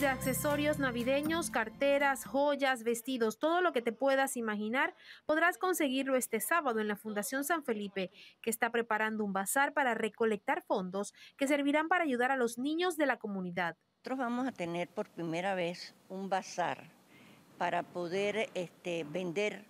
de accesorios navideños, carteras, joyas, vestidos, todo lo que te puedas imaginar, podrás conseguirlo este sábado en la Fundación San Felipe, que está preparando un bazar para recolectar fondos que servirán para ayudar a los niños de la comunidad. Nosotros vamos a tener por primera vez un bazar para poder este, vender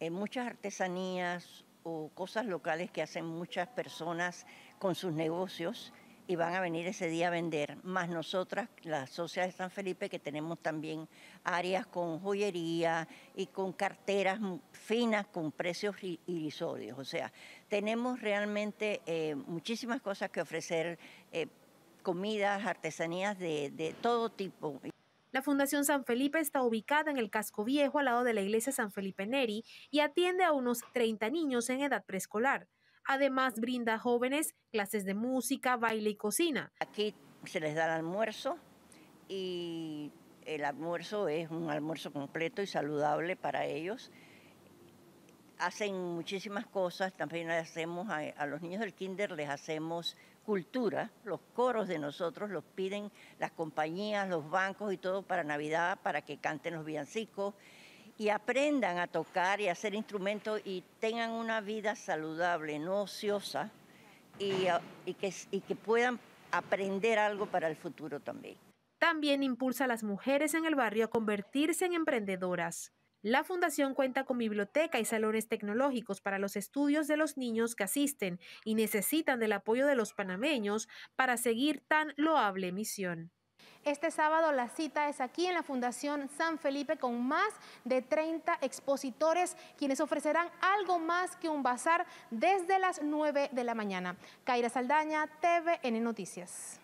eh, muchas artesanías o cosas locales que hacen muchas personas con sus negocios y van a venir ese día a vender, más nosotras, las socias de San Felipe, que tenemos también áreas con joyería y con carteras finas con precios irisorios. O sea, tenemos realmente eh, muchísimas cosas que ofrecer, eh, comidas, artesanías de, de todo tipo. La Fundación San Felipe está ubicada en el casco viejo al lado de la iglesia San Felipe Neri y atiende a unos 30 niños en edad preescolar. Además, brinda a jóvenes clases de música, baile y cocina. Aquí se les da el almuerzo y el almuerzo es un almuerzo completo y saludable para ellos. Hacen muchísimas cosas, también hacemos a, a los niños del kinder, les hacemos cultura, los coros de nosotros los piden las compañías, los bancos y todo para Navidad, para que canten los villancicos y aprendan a tocar y a hacer instrumentos y tengan una vida saludable, no ociosa, y, ah, que, y que puedan aprender algo para el futuro también. También impulsa a las mujeres en el barrio a convertirse en emprendedoras. La fundación cuenta con biblioteca y salones tecnológicos para los estudios de los niños que asisten y necesitan del apoyo de los panameños para seguir tan loable misión. Este sábado la cita es aquí en la Fundación San Felipe con más de 30 expositores quienes ofrecerán algo más que un bazar desde las 9 de la mañana. Caira Saldaña, TVN Noticias.